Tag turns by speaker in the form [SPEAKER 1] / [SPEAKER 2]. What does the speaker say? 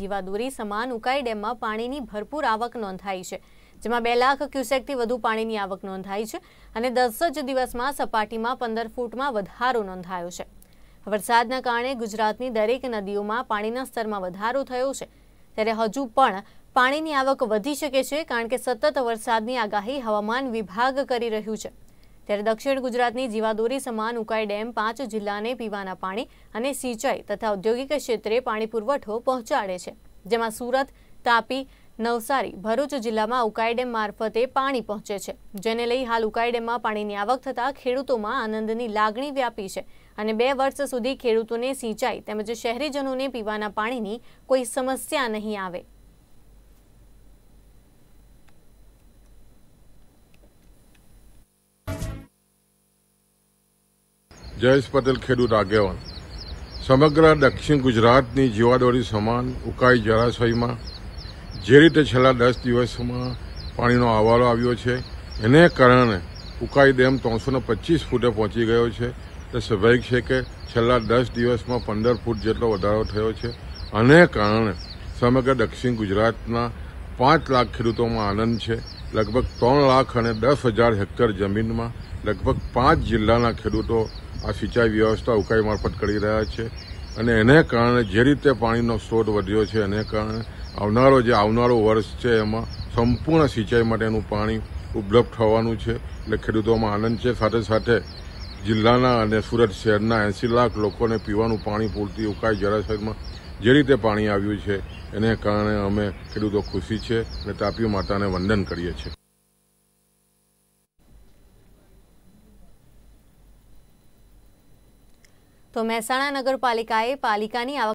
[SPEAKER 1] જીવાદોરી સમાન ઉકાઈ ડેમમાં પાણીની ભરપૂર આવક નોંધાઈ છે જેમાં બે લાખ ક્યુસેકથી વધુ પાણીની આવક નોંધાઈ છે અને દસ જ દિવસમાં સપાટીમાં પંદર ફૂટમાં વધારો નોંધાયો છે વરસાદના કારણે ગુજરાતની દરેક નદીઓમાં પાણીના સ્તરમાં વધારો થયો છે ત્યારે હજુ પણ પાણીની આવક વધી શકે છે કારણ કે સતત વરસાદની આગાહી હવામાન વિભાગ કરી રહ્યું છે ત્યારે દક્ષિણ ગુજરાતની જીવાદોરી સમાન ઉકાઈ ડેમ પાંચ જિલ્લાને પીવાના પાણી અને સિંચાઈ તથા ઔદ્યોગિક ક્ષેત્રે પાણી પુરવઠો પહોંચાડે છે જેમાં સુરત તાપી નવસારી ભરૂચ જિલ્લામાં ઉકાઈ ડેમ મારફતે પાણી પહોંચે છે જેને લઈ હાલ ઉકાઈ ડેમમાં પાણીની આવક થતાં ખેડૂતોમાં આનંદની લાગણી વ્યાપી છે અને બે વર્ષ સુધી ખેડૂતોને સિંચાઈ તેમજ શહેરીજનોને પીવાના પાણીની કોઈ સમસ્યા નહીં આવે
[SPEAKER 2] જયેશ પટેલ ખેડૂત આગેવાન સમગ્ર દક્ષિણ ગુજરાતની જીવાદોરી સમાન ઉકાઈ જળાશયમાં જે રીતે છેલ્લા દસ દિવસમાં પાણીનો અહવાલો આવ્યો છે એને કારણે ઉકાઈ ડેમ ત્રણસો પચીસ ફૂટે પહોંચી ગયો છે તે સ્વાભાવિક છે કે છેલ્લા દસ દિવસમાં પંદર ફૂટ જેટલો વધારો થયો છે અને કારણે સમગ્ર દક્ષિણ ગુજરાતના પાંચ લાખ ખેડૂતોમાં આનંદ છે લગભગ ત્રણ લાખ અને દસ હજાર હેક્ટર જમીનમાં લગભગ પાંચ જિલ્લાના ખેડૂતો આ સિંચાઈ વ્યવસ્થા ઉકાઈ મારફત કરી રહ્યા છે અને એને કારણે જે રીતે પાણીનો સ્ત્રોત વધ્યો છે એને કારણે આવનારો જે આવનારો વર્ષ છે એમાં સંપૂર્ણ સિંચાઈ માટેનું પાણી ઉપલબ્ધ થવાનું છે એટલે ખેડૂતોમાં આનંદ છે સાથે સાથે જિલ્લાના અને સુરત શહેરના એંસી લાખ લોકોને પીવાનું પાણી પૂરતી ઉકાઈ જળાશયમાં જે રીતે પાણી આવ્યું છે એને કારણે અમે ખેડૂતો ખુશી છે અને તાપી માતાને વંદન કરીએ છીએ
[SPEAKER 1] તો મહેસાણા નગરપાલિકાએ પાલિકાની આવક